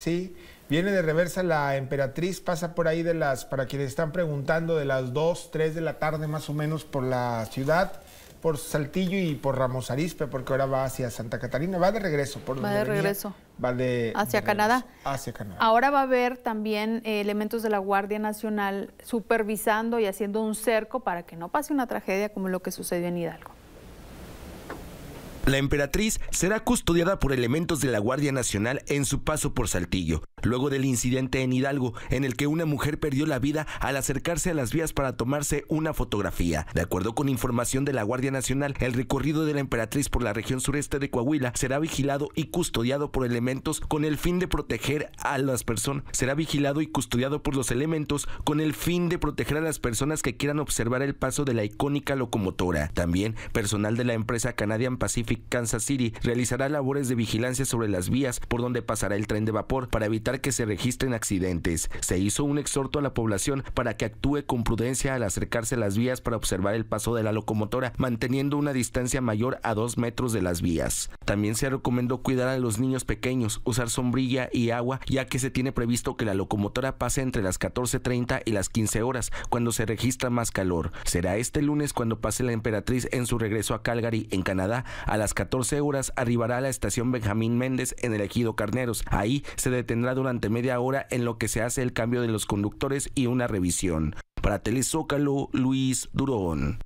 Sí, viene de reversa la emperatriz, pasa por ahí de las, para quienes están preguntando, de las 2, 3 de la tarde más o menos por la ciudad, por Saltillo y por Ramos Arispe, porque ahora va hacia Santa Catarina, va de regreso. Por va de regreso. Va de... Hacia Canadá. hacia Canadá. Ahora va a haber también eh, elementos de la Guardia Nacional supervisando y haciendo un cerco para que no pase una tragedia como lo que sucedió en Hidalgo. La emperatriz será custodiada por elementos de la Guardia Nacional en su paso por Saltillo, Luego del incidente en Hidalgo, en el que una mujer perdió la vida al acercarse a las vías para tomarse una fotografía. De acuerdo con información de la Guardia Nacional, el recorrido de la emperatriz por la región sureste de Coahuila será vigilado y custodiado por elementos con el fin de proteger a las personas. Será vigilado y custodiado por los elementos con el fin de proteger a las personas que quieran observar el paso de la icónica locomotora. También, personal de la empresa Canadian Pacific Kansas City realizará labores de vigilancia sobre las vías por donde pasará el tren de vapor para evitar que se registren accidentes. Se hizo un exhorto a la población para que actúe con prudencia al acercarse a las vías para observar el paso de la locomotora, manteniendo una distancia mayor a dos metros de las vías. También se recomendó cuidar a los niños pequeños, usar sombrilla y agua, ya que se tiene previsto que la locomotora pase entre las 14.30 y las 15 horas, cuando se registra más calor. Será este lunes cuando pase la emperatriz en su regreso a Calgary, en Canadá. A las 14 horas arribará a la estación Benjamín Méndez en el ejido Carneros. Ahí se detendrá durante media hora en lo que se hace el cambio de los conductores y una revisión. Para Telezócalo, Luis Durón.